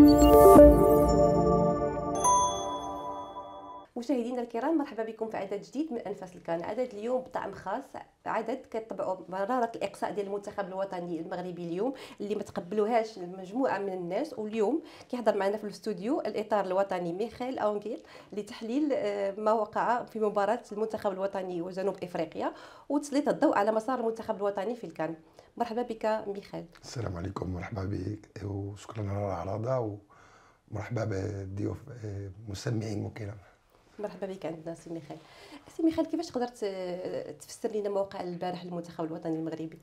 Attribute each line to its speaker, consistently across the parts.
Speaker 1: Música مشاهدينا الكرام مرحبا بكم في عدد جديد من انفاس الكان عدد اليوم بطعم خاص عدد كيطبعوا مراره الاقصاء ديال المنتخب الوطني المغربي اليوم اللي ما تقبلوهاش مجموعه من الناس واليوم كيحضر معنا في الاستوديو الاطار الوطني ميخائيل اونغيل لتحليل آه، ما وقع في مباراه المنتخب الوطني وجنوب افريقيا وتسليط الضوء على مسار المنتخب الوطني في الكان مرحبا بك ميخائيل
Speaker 2: السلام عليكم مرحبا بك وشكرا على العرضه ومرحبا بالضيوف آه، مسمعين مكرم
Speaker 1: مرحبا بك عندنا سي ميخائيل سي ميخائيل كيفاش تقدر تفسر لنا موقع البارح للمنتخب الوطني المغربي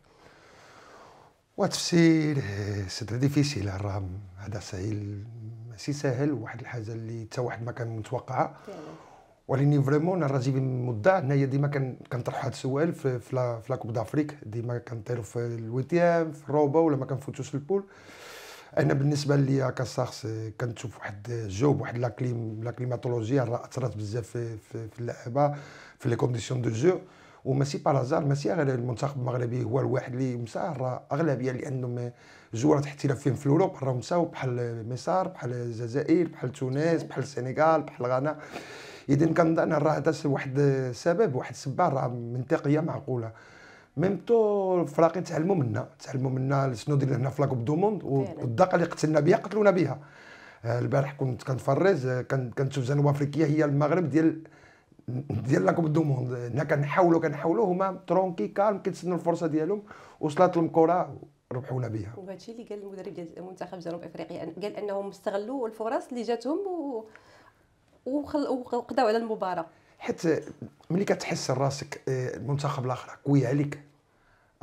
Speaker 2: وتفسير آه، سيتري ديفيسيل راه هذا سهل ماشي سهل واحد الحاجه اللي حتى واحد ما كان متوقعها وليني فريمون انا جيبي مدة هنايا ديما كنطرحوا هذا السؤال في في لا كوب دافريك ديما كنطيروا في الويتيام في الروبا ولا ما كنفوتوش البول انا بالنسبه ليا كشخص كنشوف واحد جوب واحد لاكليم لاكليماتولوجيا راه اثرت بزاف في, في, في اللعابه في لي كونديسيون دو جو وماشي بالازار ماشي غير المنتخب المغربي هو الواحد اللي مسا راه اغلبيه اللي عندهم جوارات احتراف فيهم في الاوروب راه مساو بحال مصر بحال الجزائر بحال تونس بحال السنغال بحال غانا اذا كنظن راه هذا واحد السبب واحد السبه راه منطقيه معقوله ميم تو الفراقين تعلموا منا تعلموا منا شنو درنا هنا في لاكوب دو موند والدقه اللي قتلنا بها قتلونا بها آه، البارح كنت كنفرج آه، كنشوف جنوب افريقيا هي المغرب ديال ديال لاكوب دو موند هنا كنحاولوا كنحاولوا هما ترونكي كالم كيتسنوا الفرصه ديالهم وصلت لهم كره ربحونا بها
Speaker 1: وهادشي اللي قال المدرب ديال المنتخب جنوب افريقيا يعني قال انهم استغلوا الفرص اللي جاتهم و وخل... وقضاو على المباراه
Speaker 2: حيت ملي كتحس راسك آه، المنتخب الاخر قوي عليك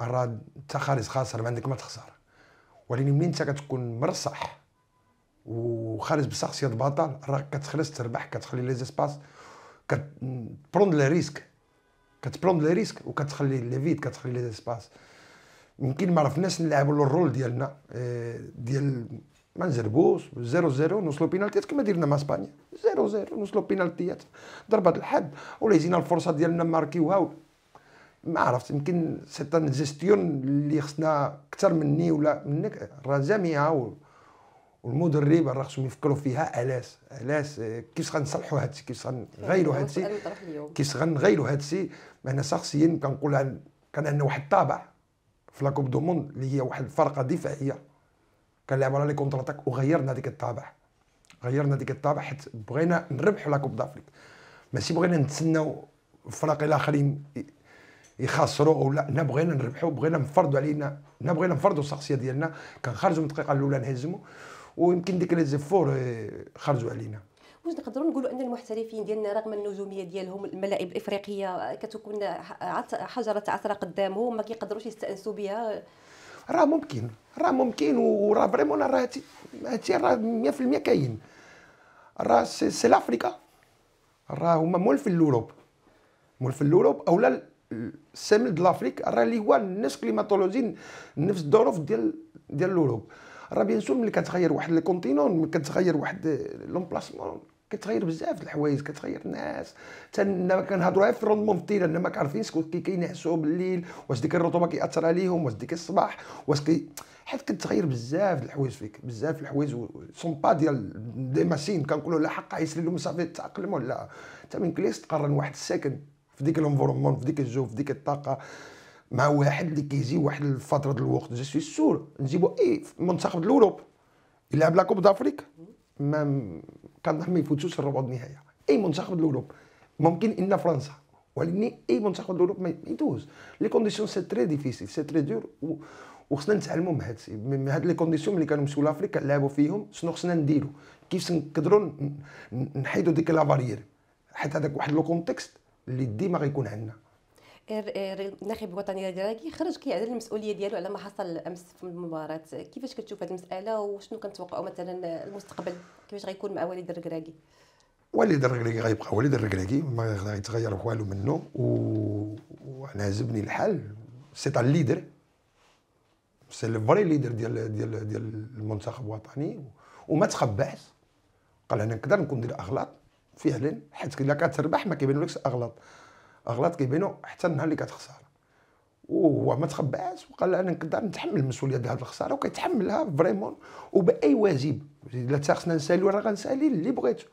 Speaker 2: راه انت خارج خاسر ما عندك ما تخسر ولكن ملي انت كتكون مرصح وخارج بشخصيه بطل راه كتخلص تربح كتخلي لي زيسباس كتبروند لي ريسك كتبروند لي ريسك وكتخلي لي فيد كتخلي لي زيسباس يمكن ما عرفناش نلعبوا الرول ديالنا آه، ديال ما نزربوش زيرو زيرو نوصلو بينالتيات كما ديرنا مع اسبانيا زيرو زيرو نوصلو بينالتيات ضربه الحد ولا يجينا الفرصه ديالنا ماركيوها ما عرفت يمكن سيتان جيستيون اللي خصنا اكثر مني ولا منك راه جامعه والمدرب راه خصهم يفكروا فيها الاس الاس كيفاش غنصلحوا هادشي كيفاش غنغيروا هادشي كيفاش غنغيروا هادشي انا شخصيا كنقول كان عندنا واحد الطابع في لاكوب دو موند اللي هي واحد الفرقه دفاعيه كان لعب على لي كونتر اتاك وغيرنا ديك الطابع غيرنا ديك الطابع حيت بغينا نربحوا لا كوب دافريك ماشي بغينا نتسناو الفرق الاخرين يخسروا او لا حنا بغينا نربحوا بغينا نفرضوا علينا حنا بغينا نفرضوا الشخصيه ديالنا كنخرجوا من الدقيقه الاولى نهزموا ويمكن ديك لي زفور آه، خرجوا علينا
Speaker 1: واش نقدروا نقولوا ان المحترفين ديالنا رغم النجوميه ديالهم الملاعب الافريقيه كتكون حجره عثره قدامهم ما كيقدروش
Speaker 2: يستانسوا بها راه ممكن راه ممكن وراه فريمون راه هادشي راه 100% كاين راه سي لافريكا راه هما مول في الاوروب مول في الاوروب اولا السامل د لافريك راه اللي هو الناس كليماتولوجي نفس الظروف ديال ديال الاوروب راه بيان سور ملي كتغير واحد الكونتينون ملي كتغير واحد لومبلاسمون كتغير بزاف الحوايج كتغير الناس انا كنهضروا غير في المنفطين لان ما كعرفينش كي كينعسوا بالليل واش ديك الرطوبه كياثر عليهم واش ديك الصباح واش كي حيت كتغير بزاف الحوايج فيك بزاف الحوايج سون با ديال دي ماشين كنقولوا لا حق يسلي لهم صافي تاقلموا لا انت ما يمكنليش تقرن واحد الساكن في ديك الانفورمون في ديك الجو في ديك الطاقه مع واحد اللي كيجي واحد الفتره الوقت جو سي سور نجيبو اي منتخب الاوروب يلعب لا كوب دافريك ما كان ما يفوتوش الربع النهائي اي منتخب الاوروب ممكن الا فرنسا ولكن اي منتخب الاوروب ما يدوز لي كونديسيون سي تري ديفيسيل سي تري دور و... وخصنا نتعلموا من هاد من هاد لي كونديسيون اللي كانوا مسول لافريكا لعبوا فيهم شنو خصنا نديروا كيف نقدروا نحيدوا ديك لافارير حيت هذاك واحد لو كونتكست اللي ديما غيكون عندنا
Speaker 1: الناخب الوطني الدراكي خرج كيعلن المسؤوليه ديالو على ما حصل امس في المباراه كيفاش كتشوف هذه المساله وشنو كنتوقعوا مثلا المستقبل كيفاش غيكون مع وليد الركراكي
Speaker 2: وليد الركراكي غيبقى وليد الركراكي ما غيتغير والو منه وانا عجبني الحال سي تاع الليدر سي فري ليدر ديال ديال ديال المنتخب الوطني وما تخبعش قال انا نقدر نكون ندير اغلاط فعلا حيت الا كتربح ما كيبانولكش اغلاط اغلاط كيبانو حتى النهار اللي كتخسر وهو ما تخباش وقال انا نقدر نتحمل المسؤوليه ديال هذه الخساره وكيتحملها فريمون وباي واجب الا خصنا نسالي راه غنسالي اللي بغيتو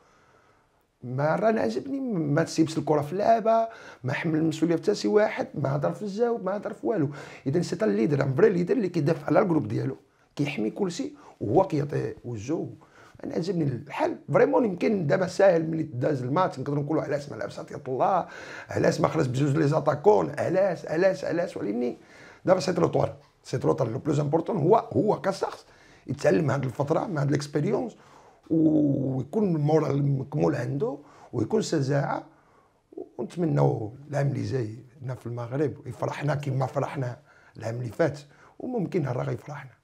Speaker 2: ما رانا عجبني ما تسيبش الكره في اللعبه ما حمل المسؤوليه حتى شي واحد ما هضر في الجو ما هضر في والو اذا سيت الليدر ان فري ليدر اللي كيدافع على الجروب ديالو كيحمي كلشي وهو كيعطي وجهه انا عجبني الحل فريمون يمكن دابا ساهل ملي داز الماتش نقدر نقولوا علاش ما لعبش عطيه الله علاش ما خرج بجوج لي زاتاكون علاش علاش علاش ولكن دابا سي تروطوار سي تروطوار لو بلوز امبورطون هو هو كشخص يتعلم هذه الفتره مع هذه الاكسبيريونس ويكون المورال مكمول عنده ويكون سزاعه ونتمنوا العام اللي جاي هنا في المغرب يفرحنا كما فرحنا العام اللي فات وممكن راه غيفرحنا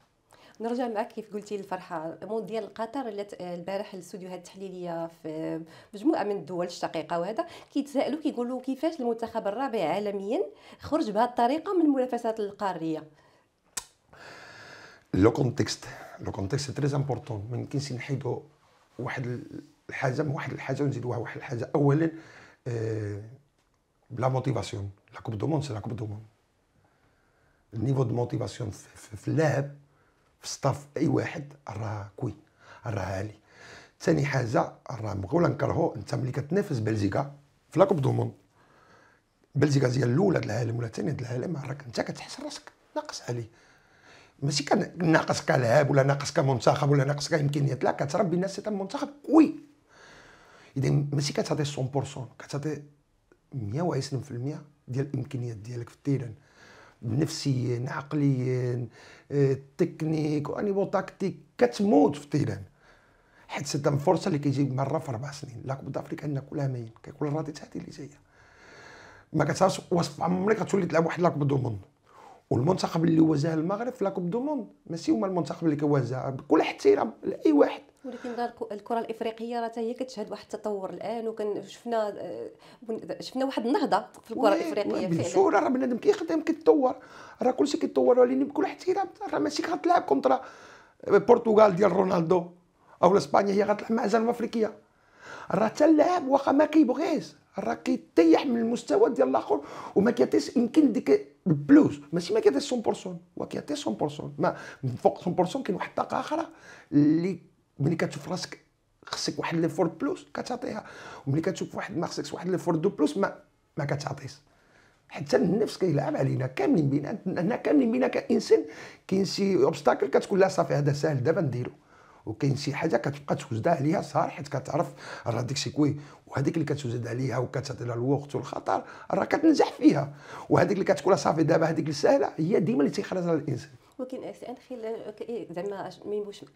Speaker 1: نرجع معك كيف قلتي الفرحة مونديال قطر اللي البارح الاستوديوهات التحليليه في مجموعه من الدول الشقيقه وهذا كيتسائلوا كيقولوا كيفاش المنتخب الرابع عالميا خرج بهذه الطريقه من المنافسات القاريه
Speaker 2: لو كونتكست لو كونتكست تري امبورتون ما يمكنش نحيدوا واحد الحاجه من واحد الحاجه ونزيدوها واحد الحاجه اولا بلا موتيفاسيون لا كوب دو موند سي لا كوب دو موند النيفو دو موتيفاسيون في, في اللاعب في سطاف اي واحد راه كوي راه عالي ثاني حاجه راه مغول نكرهو انت ملي كتنافس بلجيكا في لاكوب دو موند بلجيكا هي الاولى ديال العالم ولا الثانيه ديال العالم راك انت كتحس راسك ناقص عليه ماشي كان ناقص كلاعب ولا ناقص كمنتخب ولا ناقص كامكانيات لا كتربي الناس حتى منتخب قوي اذا ماشي كتعطي 100% كتعطي 120% ديال الامكانيات ديالك في التيران نفسيا عقليا آه، تكنيك وانيفو تاكتيك كتموت في تيران حيت سيت فرصه اللي كيجي مره في اربع سنين لا كوب دافريك عندنا كلها ماين كيقول راضي تهدي اللي جايه ما كتعرفش واش في عمرك غتولي تلعب واحد لا كوب دو موند والمنتخب اللي وازاه المغرب في لا كوب دو موند ماشي هما المنتخب اللي كوازاه بكل احترام لاي
Speaker 1: واحد ولكن الكره الافريقيه راه هي كتشهد واحد التطور الان وكنشفنا شفنا آه، شفنا واحد النهضه في الكره الافريقيه بالشهور
Speaker 2: راه بنادم كيخدم كيتطور راه كلشي كيتطور ولكن بكل احترام راه ماشي غتلعب كونترا البرتغال آه، ديال رونالدو او اسبانيا هي غتلعب مع جنوب افريقيا راه حتى اللاعب واخا ما كيبغيش راه كيطيح من المستوى ديال الاخر وما كيعطيش يمكن ديك البلوز ماشي ما كيعطيش 100% هو كيعطي 100% ما فوق 100% كاين واحد الطاقه اخرى اللي ملي كتشوف راسك خصك واحد ليفور بلوس كتعطيها وملي كتشوف واحد ما خصكش واحد ليفور دو بلوس ما ما كتعطيش حتى النفس كيلعب علينا كاملين بينا حنا كاملين بينا كانسان كاين شي اوبستاكل كتقول لا صافي هذا ساهل دابا نديرو وكاين شي حاجه كتبقى توجد عليها صار حيت كتعرف راه ديك شي كوي وهذيك اللي كتوجد عليها وكتعطي لها الوقت والخطر راه كتنجح فيها وهذيك اللي كتقول صافي دابا هذيك السهله هي ديما اللي تيخرجها الانسان
Speaker 1: ولكن سانخيل إيه، زعما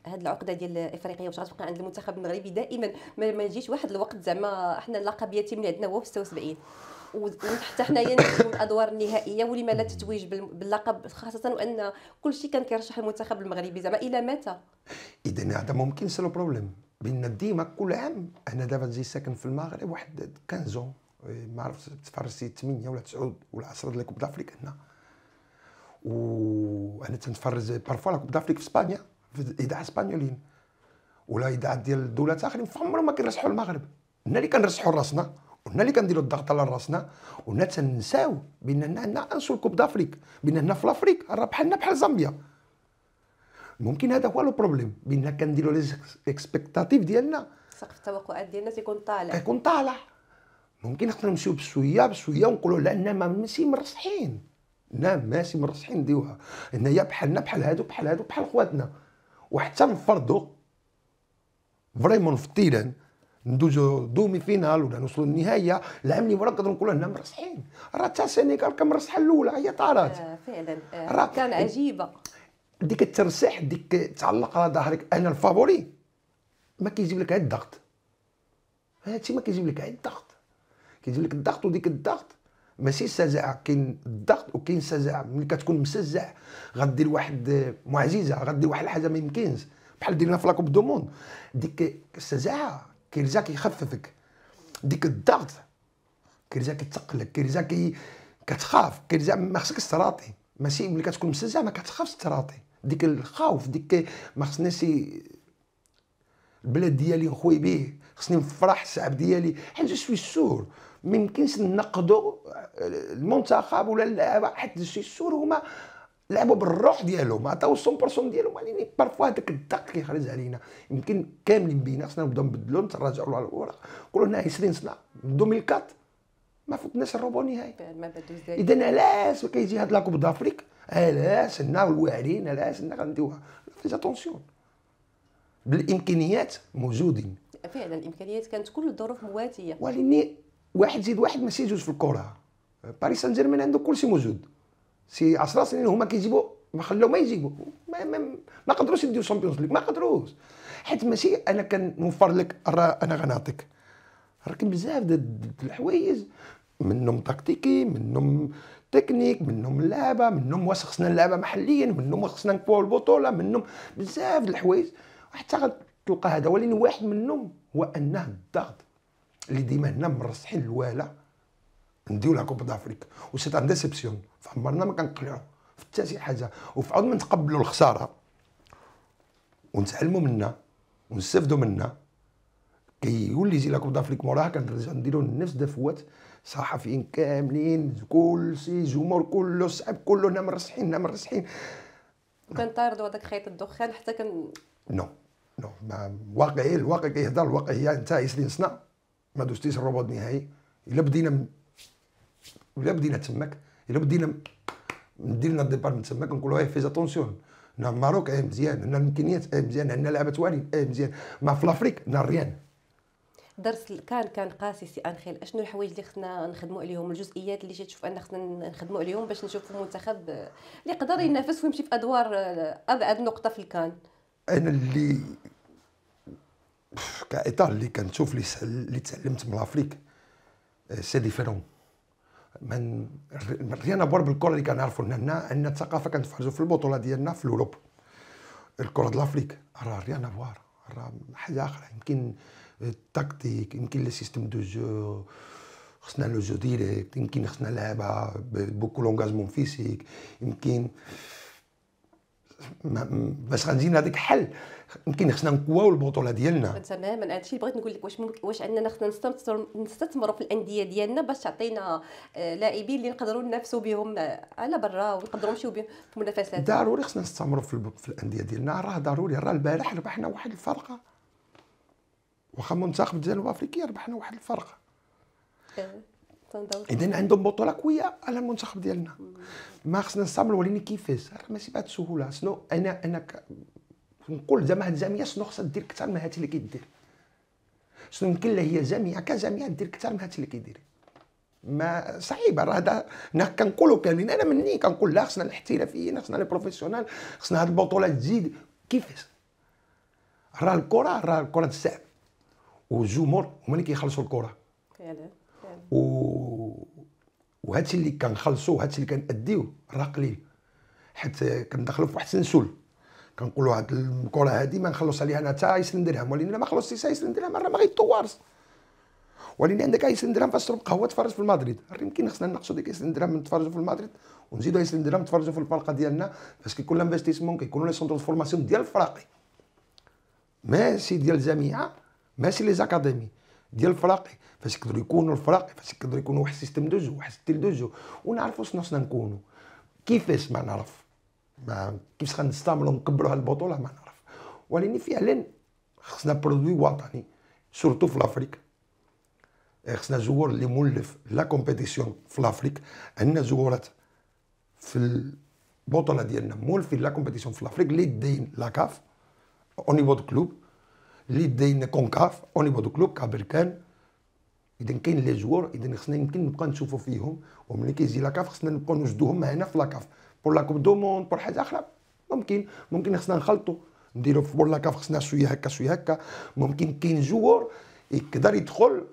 Speaker 1: هاد العقده ديال افريقيا واش غتبقى عند المنتخب المغربي دائما ما يجيش واحد الوقت زعما حنا اللقب يتم اللي عندنا هو في 76 وحتى حنايا نجمو الادوار النهائيه ولما لا تتويج باللقب خاصه وان كل شيء كان كيرشح المنتخب المغربي زعما الى متى
Speaker 2: اذا هذا ممكن سي لو بروبليم بان ديما كل عام انا دابا نجي ساكن في المغرب واحد 15 إيه، ما عرفتش تفرسي 8 ولا 9 ولا 10 ديال كوب دافريك هنا وانا تنتفرج بارفوا لا كوب دافريك في اسبانيا في اذاعه اسبانيولين ولا اذاعات ديال دولات اخرين في عمرهم ما كنرسحوا المغرب حنا اللي كنرسحوا راسنا وحنا اللي كنديروا الضغط على راسنا وحنا تنساو بان عندنا انسو الكوب دافريك بان هنا في لافريك راه بحالنا بحال زامبيا ممكن هذا هو لو بروبليم بان كنديروا لي اكسبكتاتيف ديالنا
Speaker 1: سقف التوقعات ديالنا تيكون طالع تيكون
Speaker 2: طالع ممكن خصنا نمشيو بشويه بشويه ونقولوا لان ما ماشي مرشحين نعم ماشي مرشحين نديوها هنايا بحالنا بحال هادو بحال هادو بحال خواتنا وحتى نفرضوا فريمون في التيران ندوزو دومي فينال ولا نوصلوا للنهايه العام اللي ورا نقولو هنا مرسحين راه حتى السنغال مرسحة الاولى هي طارات آه
Speaker 1: فعلا آه كان عجيبه
Speaker 2: ديك الترسيح ديك تعلق على ظهرك انا الفابوري ما كيجيب لك عاد الضغط هادشي ما كيجيب لك عاد الضغط كيجيب لك الضغط وديك الضغط ماشي سزع كاين الضغط وكاين سزع ملي كتكون مسزع غدير واحد آه، معجزه غدير واحد الحاجه ما يمكنش بحال ديرنا في لاكوب دو موند ديك السزاعه كيرجع كيخففك ديك الضغط كيرجع كيتقلك كيرجع كي كتخاف كيرجع ما خصكش تراطي ماشي ملي كتكون مسزع ما كتخافش تراطي ديك الخوف ديك ما خصنيش البلاد ديالي نخوي به خصني نفرح الشعب ديالي حاجه شويه سوي سور ما يمكنش ننقدوا المنتخب ولا اللعابه حيت سور هما لعبوا بالروح ديالهم عطاو 100% ديالهم يعني بارفوا هذاك الدق كيخرج علينا يمكن كاملين بينا خصنا نبداو نبدلو نتراجعوا على الورا قولوا لنا 20 سنه 2004 ما فوتناش الربع النهائي اذا علاش كيجي هاد لاكوب دافريك علاش هنا الواعرين علاش هنا غنديوها فيز اتونسيون بالامكانيات موجودين
Speaker 1: فعلا الامكانيات كانت كل الظروف مواتيه
Speaker 2: ولكن واحد زيد واحد ماشي جوج في الكره باريس سان جيرمان عنده كلشي موجود سي 10 سنين هما كيجيبوا ما خلاو ما يجيبوا ما ما, ما قدروش يديو الشامبيونز ليغ ما قدروش حيت ماشي انا كنوفر لك راه انا غنعطيك راك بزاف الحوايج منهم تكتيكي منهم تكنيك منهم اللعبه منهم واش خصنا اللعبه محليا منهم واش خصنا نكبوا البطوله منهم بزاف الحوايج حتى غتلقى هذا ولكن واحد منهم هو انه الضغط اللي ديما هنا مرصحين الوالا نديو لا كوب دافريك و سيت ان ديسيبسيون فعمرنا ما كنقلعو في شي حاجه وفي عود ما نتقبلوا الخساره ونتعلموا منها ونستافدوا منها كيولي يجي لا كوب دافريك موراها كنرجع نديرو نفس دفوات صحفيين كاملين كل كلشي جمهور كله الشعب كله هنا نعم مرشحين هنا نعم مرشحين
Speaker 1: وكنطاردوا هذاك خيط الدخان حتى كن
Speaker 2: نو no. نو no. واقعي إيه؟ الواقع كيهضر الواقع هي انت 20 سنه ما دوزتيش الروبوت النهائي الا بدينا الا بدينا تماك الا بدينا ندير لنا الديبار من تماك نقولوا ايه فيز اتونسيون هنا الماروك ايه مزيان هنا الامكانيات ايه مزيان هنا لعبه والين ايه مزيان ما في لافريك هنا ريان
Speaker 1: درس كان كان قاسي سي انخيل اشنو الحوايج اللي خصنا نخدموا عليهم الجزئيات اللي تشوف ان خصنا نخدموا عليهم باش نشوفوا منتخب اللي يقدر ينافس ويمشي في ادوار آه، ابعد نقطه في الكان
Speaker 2: انا اللي اللي كنشوف اللي تعلمت من لافريك آه، سي ديفيرون من ريان ابوار بالكره اللي كنعرفوا هنا ان الثقافه كنتفرجوا في البطوله ديالنا في الاوروب الكره ديال افريك راه ريان ابوار راه حاجه اخرى يمكن التكتيك يمكن لي سيستيم دو جو خصنا لو جو ديريكت يمكن خصنا لعبه بوكو لونغاجمون فيسيك يمكن باش غنجي لهذاك الحل يمكن خصنا نقواو البطوله ديالنا
Speaker 1: تماما هذا اللي بغيت نقول لك واش ممكن واش اننا خصنا نستثمر نستثمروا في الانديه ديالنا باش تعطينا آه، لاعبين اللي نقدروا ننافسوا بهم آه، على برا ونقدروا نمشيو بهم في المنافسات ضروري
Speaker 2: خصنا نستثمروا في, في الانديه ديالنا راه ضروري راه البارح ربحنا واحد الفرقه واخا منتخب الجنوب افريقيا ربحنا واحد الفرقه آه. اذا عندهم بطوله قويه على المنتخب ديالنا ما خصنا نستعمل وليني كيفاش راه ماشي بهذه السهوله شنو انا انا كنقول نقول زعما هاد الجامعه شنو خصها دير كثر من هاد اللي كيدير شنو يمكن لها هي جامعه كجامعه دير كثر من هاد اللي كيدير ما صعيبه راه هذا انا كنقولوا كاملين انا مني كنقول لا خصنا الاحترافيين خصنا لي بروفيسيونال خصنا هاد البطوله تزيد كيفاش راه الكره راه الكره الشعب والجمهور هما اللي كيخلصوا الكره فعلا و وهادشي اللي كنخلصو وهادشي اللي كنأديو راه قليل حيت كندخلو في واحد السنسول كنقولو هاد الكره هادي ما نخلص عليها انا حتى 20 درهم ولكن ما تا 20 درهم راه ما غيتطورش ولكن عندك 20 درهم فاش تشرب قهوه تفرج في المدريد راه يمكن خصنا نقصو ديك 20 درهم نتفرجو في المدريد ونزيدو 20 درهم نتفرجو في الفرقه ديالنا فاش كيكون لانفستيسمون كيكونو لي سونتر فورماسيون ديال الفراقي ماشي ديال الجامعه ماشي لي زاكاديمي ديال الفراقي فاش يقدروا يكونوا الفراقي فاش يقدروا يكونوا واحد السيستم دوزو واحد ستيل دوجو ونعرفوا شنو خصنا نكونوا كيفاش ما نعرف ما كيفاش غنستعملوا نكبروا هاد البطوله ما نعرف ولكن فعلا خصنا برودوي وطني سورتو في لافريك إيه، خصنا جوار اللي مولف لا كومبيتيسيون في لافريك عندنا جوارات في البطوله ديالنا مولفين لا كومبيتيسيون في لافريك اللي داين لاكاف اونيفو او نيفو دو كلوب اللي داين كونكاف او نيفو دو كلوب كابركان اذا كاين لي جوور اذا خصنا يمكن نبقى نشوفوا فيهم وملي كيجي لاكاف خصنا نبقى نوجدوهم معنا في لاكاف بور لاكوب دو موند بور حاجه اخرى ممكن ممكن خصنا نخلطوا نديروا في بور لاكاف خصنا شويه هكا شويه هكا ممكن كاين جوور يقدر يدخل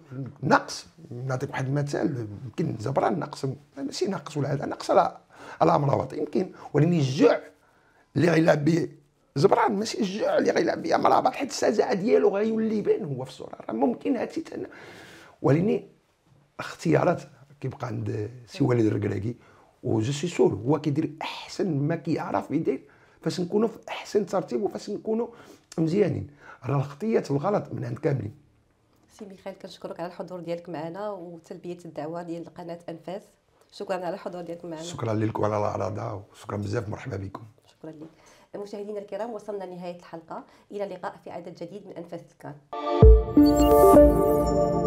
Speaker 2: نقص نعطيك واحد المثال يمكن زبران نقص ماشي نقص ولا هذا نقص على على امراوات يمكن ولكن الجوع اللي يلعب به زبران ماشي الجوع اللي غيلعب بها مرابط حيت السزاعه ديالو غيولي يبان هو في الصوره راه ممكن هاتي تنا ولكن اختيارات كيبقى عند سي وليد الركراكي وجو سي سور هو كيدير احسن ما كيعرف يدير فاش نكونوا في احسن ترتيب وفاش نكونوا مزيانين راه الخطيات والغلط من عند كاملين
Speaker 1: سي ميخائيل كنشكرك على الحضور ديالك معنا وتلبيه الدعوه ديال قناه انفاس شكرا على الحضور ديالكم معنا شكرا
Speaker 2: لكم على الاعراضه وشكرا بزاف مرحبا بكم
Speaker 1: شكرا لك مشاهدينا الكرام وصلنا لنهايه الحلقه الى اللقاء في عدد جديد من
Speaker 2: انفاس الكار